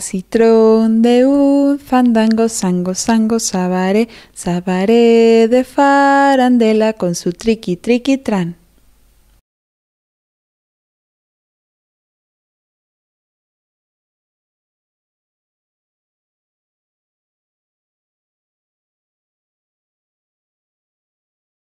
citrón de un fandango, sango, sango, sabaré, sabaré de farandela con su triqui, triqui, tran.